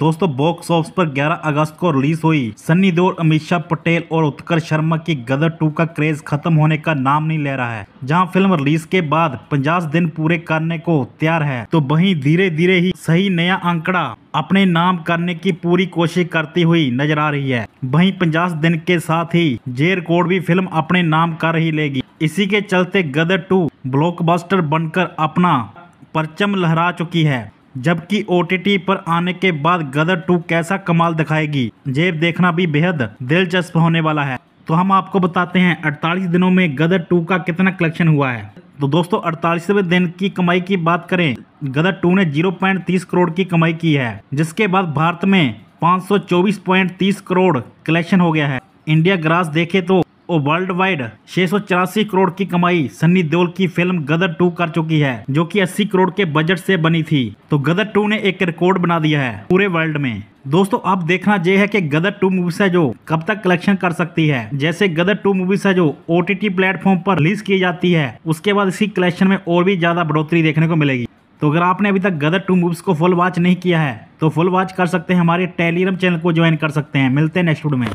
दोस्तों box office पर 11 अगस्त को रिलीज हुई सन्नी देओल अमित शाह पटेल और उत्कर्ष शर्मा की गदर 2 का क्रेज खत्म होने का नाम नहीं ले रहा है जहां फिल्म रिलीज के बाद 50 दिन पूरे करने को तैयार है तो वहीं धीरे धीरे ही सही नया आंकड़ा अपने नाम करने की पूरी कोशिश करती हुई नजर आ रही है वहीं पचास दिन के साथ ही जेर कोड भी फिल्म अपने नाम कर ही लेगी इसी के चलते गदर टू ब्लॉक बनकर अपना परचम लहरा चुकी है जबकि ओ पर आने के बाद गदर टू कैसा कमाल दिखाएगी जेब देखना भी बेहद दिलचस्प होने वाला है तो हम आपको बताते हैं 48 दिनों में गदर टू का कितना कलेक्शन हुआ है तो दोस्तों अड़तालीसवें दिन की कमाई की बात करें गदर टू ने 0.30 करोड़ की कमाई की है जिसके बाद भारत में तीस करोड़ कलेक्शन हो गया है इंडिया ग्रास देखे तो और वर्ल्ड वाइड छह करोड़ की कमाई सन्नी देओल की फिल्म गदर 2 कर चुकी है जो कि 80 करोड़ के बजट से बनी थी तो गदर टू ने एक रिकॉर्ड बना दिया है पूरे वर्ल्ड में दोस्तों अब देखना यह है कि गदर टू मूवीज है जो कब तक कलेक्शन कर सकती है जैसे गदर टू मूवीज है जो ओ टी टी प्लेटफॉर्म पर रिलीज की जाती है उसके बाद इसी कलेक्शन में और भी ज्यादा बढ़ोतरी देखने को मिलेगी तो अगर आपने अभी तक गदर टू मूवीज को फुल वॉच नहीं किया है तो फुल वॉच कर सकते हैं हमारे टेलीग्राम चैनल को ज्वाइन कर सकते हैं मिलते हैं नेक्स्ट वीडियो में